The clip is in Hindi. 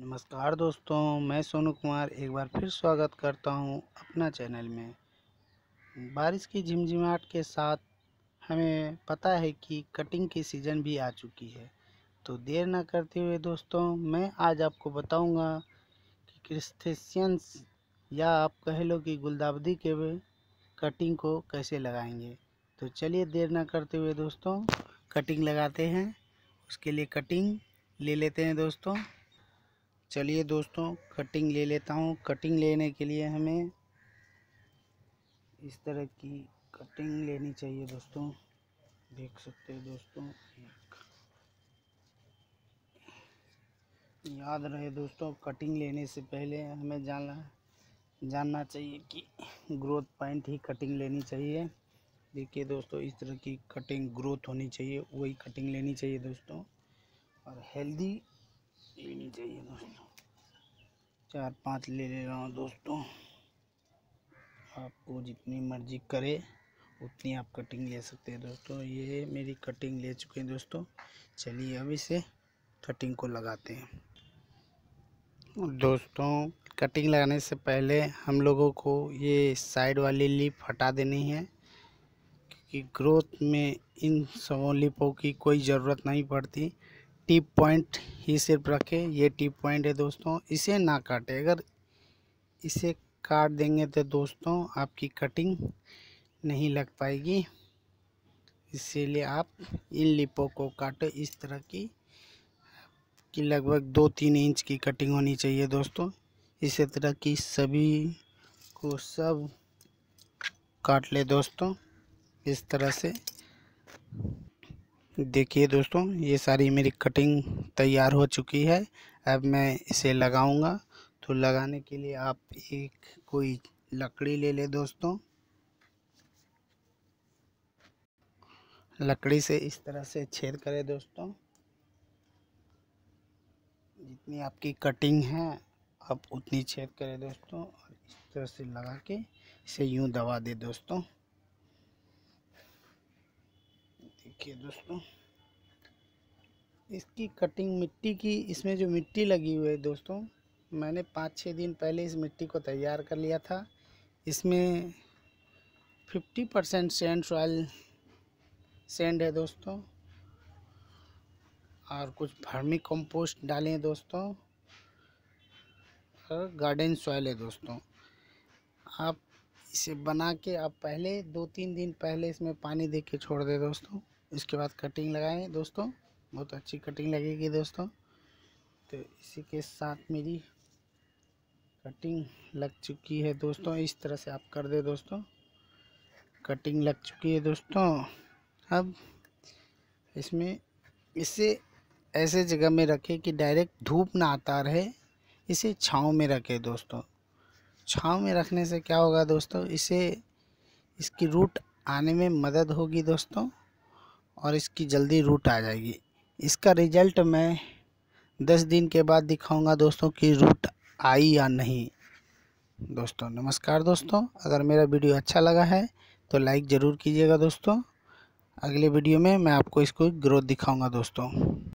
नमस्कार दोस्तों मैं सोनू कुमार एक बार फिर स्वागत करता हूं अपना चैनल में बारिश की झिमझिमाहट के साथ हमें पता है कि कटिंग की सीज़न भी आ चुकी है तो देर ना करते हुए दोस्तों मैं आज आपको बताऊंगा कि क्रिस्थेशियंस या आप कह लो कि गुलदावदी के कटिंग को कैसे लगाएंगे तो चलिए देर ना करते हुए दोस्तों कटिंग लगाते हैं उसके लिए कटिंग ले लेते हैं दोस्तों चलिए दोस्तों कटिंग ले लेता हूँ कटिंग लेने के लिए हमें इस तरह की कटिंग लेनी चाहिए दोस्तों देख सकते हैं दोस्तों याद रहे दोस्तों कटिंग लेने से पहले हमें जानना जानना चाहिए कि ग्रोथ पॉइंट ही कटिंग लेनी चाहिए देखिए दोस्तों इस तरह की कटिंग ग्रोथ होनी चाहिए वही कटिंग लेनी चाहिए दोस्तों और हेल्दी लेनी चाहिए दोस्तों चार पाँच ले ले रहा हूँ दोस्तों आपको जितनी मर्जी करे उतनी आप कटिंग ले सकते हैं दोस्तों ये मेरी कटिंग ले चुके हैं दोस्तों चलिए अब इसे कटिंग को लगाते हैं दोस्तों कटिंग लगाने से पहले हम लोगों को ये साइड वाली लिप हटा देनी है क्योंकि ग्रोथ में इन सबों लिपों की कोई ज़रूरत नहीं पड़ती टिप पॉइंट ही सिर्फ रखे ये टिप पॉइंट है दोस्तों इसे ना काटे अगर इसे काट देंगे तो दोस्तों आपकी कटिंग नहीं लग पाएगी इसीलिए आप इन लिपों को काटो इस तरह की कि लगभग दो तीन इंच की कटिंग होनी चाहिए दोस्तों इसी तरह की सभी को सब काट ले दोस्तों इस तरह से देखिए दोस्तों ये सारी मेरी कटिंग तैयार हो चुकी है अब मैं इसे लगाऊंगा तो लगाने के लिए आप एक कोई लकड़ी ले ले दोस्तों लकड़ी से इस तरह से छेद करें दोस्तों जितनी आपकी कटिंग है आप उतनी छेद करें दोस्तों और इस तरह से लगा के इसे यूं दबा दे दोस्तों देखिए दोस्तों इसकी कटिंग मिट्टी की इसमें जो मिट्टी लगी हुई है दोस्तों मैंने पाँच छः दिन पहले इस मिट्टी को तैयार कर लिया था इसमें fifty percent sand soil sand है दोस्तों और कुछ फार्मिक कंपोस्ट डालें दोस्तों और गार्डन सॉइल है दोस्तों आप इसे बना के आप पहले दो तीन दिन पहले इसमें पानी दे के छोड़ दें दोस्तों इसके बाद कटिंग लगाएंगे दोस्तों बहुत अच्छी कटिंग लगेगी दोस्तों तो इसी के साथ मेरी कटिंग लग चुकी है दोस्तों इस तरह से आप कर दे दोस्तों कटिंग लग चुकी है दोस्तों अब इसमें इसे ऐसे जगह में रखें कि डायरेक्ट धूप ना आता रहे इसे छाँव में रखें दोस्तों छाँव में रखने से क्या होगा दोस्तों इसे इसकी रूट आने में मदद होगी दोस्तों और इसकी जल्दी रूट आ जाएगी इसका रिजल्ट मैं दस दिन के बाद दिखाऊंगा दोस्तों कि रूट आई या नहीं दोस्तों नमस्कार दोस्तों अगर मेरा वीडियो अच्छा लगा है तो लाइक ज़रूर कीजिएगा दोस्तों अगले वीडियो में मैं आपको इसको ग्रोथ दिखाऊँगा दोस्तों